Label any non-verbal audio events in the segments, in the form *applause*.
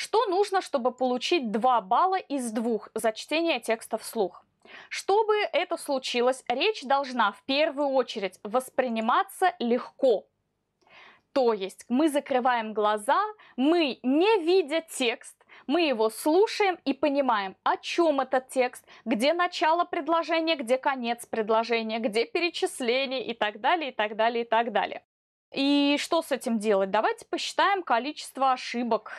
Что нужно, чтобы получить 2 балла из 2 за чтение текста вслух? Чтобы это случилось, речь должна в первую очередь восприниматься легко. То есть мы закрываем глаза, мы не видя текст, мы его слушаем и понимаем, о чем этот текст, где начало предложения, где конец предложения, где перечисление и так далее, и так далее, и так далее. И что с этим делать? Давайте посчитаем количество ошибок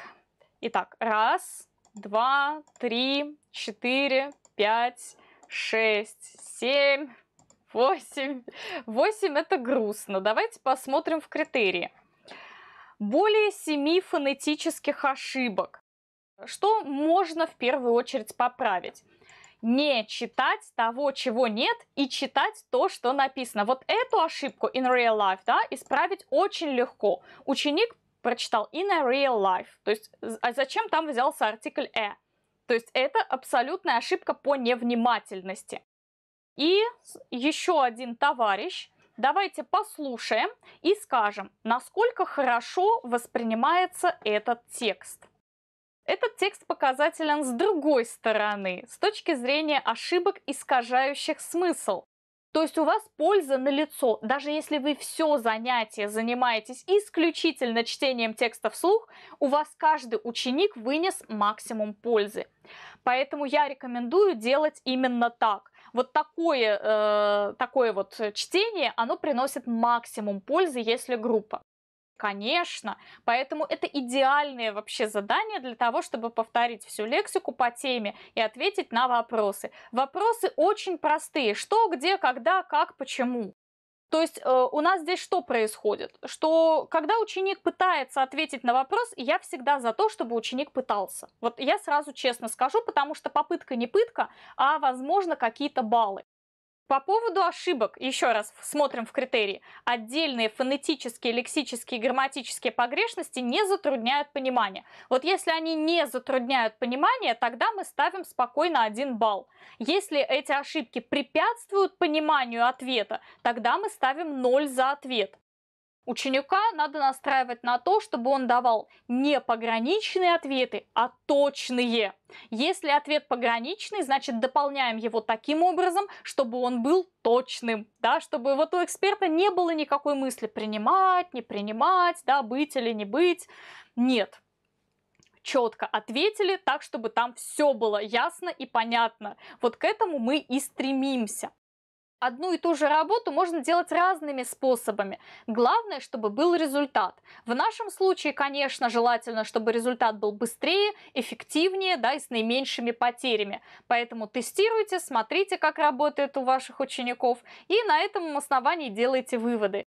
Итак, раз, два, три, четыре, пять, шесть, семь, *laughs* восемь. Восемь это грустно. Давайте посмотрим в критерии. Более семи фонетических ошибок. Что можно в первую очередь поправить? не читать того, чего нет, и читать то, что написано. Вот эту ошибку in real life да, исправить очень легко. Ученик прочитал in a real life. То есть, а зачем там взялся артикль a? «э»? То есть это абсолютная ошибка по невнимательности. И еще один товарищ. Давайте послушаем и скажем, насколько хорошо воспринимается этот текст. Этот текст показателен с другой стороны, с точки зрения ошибок, искажающих смысл. То есть у вас польза на лицо. Даже если вы все занятие занимаетесь исключительно чтением текста вслух, у вас каждый ученик вынес максимум пользы. Поэтому я рекомендую делать именно так. Вот такое, э, такое вот э, чтение, оно приносит максимум пользы, если группа. Конечно. Поэтому это идеальное вообще задание для того, чтобы повторить всю лексику по теме и ответить на вопросы. Вопросы очень простые. Что, где, когда, как, почему. То есть э, у нас здесь что происходит? Что когда ученик пытается ответить на вопрос, я всегда за то, чтобы ученик пытался. Вот я сразу честно скажу, потому что попытка не пытка, а возможно какие-то баллы. По поводу ошибок, еще раз смотрим в критерии. Отдельные фонетические, лексические, грамматические погрешности не затрудняют понимание. Вот если они не затрудняют понимание, тогда мы ставим спокойно один балл. Если эти ошибки препятствуют пониманию ответа, тогда мы ставим 0 за ответ. Ученика надо настраивать на то, чтобы он давал не пограничные ответы, а точные. Если ответ пограничный, значит дополняем его таким образом, чтобы он был точным, да, чтобы вот у эксперта не было никакой мысли принимать, не принимать, да, быть или не быть. Нет, четко ответили, так чтобы там все было ясно и понятно. Вот к этому мы и стремимся. Одну и ту же работу можно делать разными способами. Главное, чтобы был результат. В нашем случае, конечно, желательно, чтобы результат был быстрее, эффективнее да, и с наименьшими потерями. Поэтому тестируйте, смотрите, как работает у ваших учеников и на этом основании делайте выводы.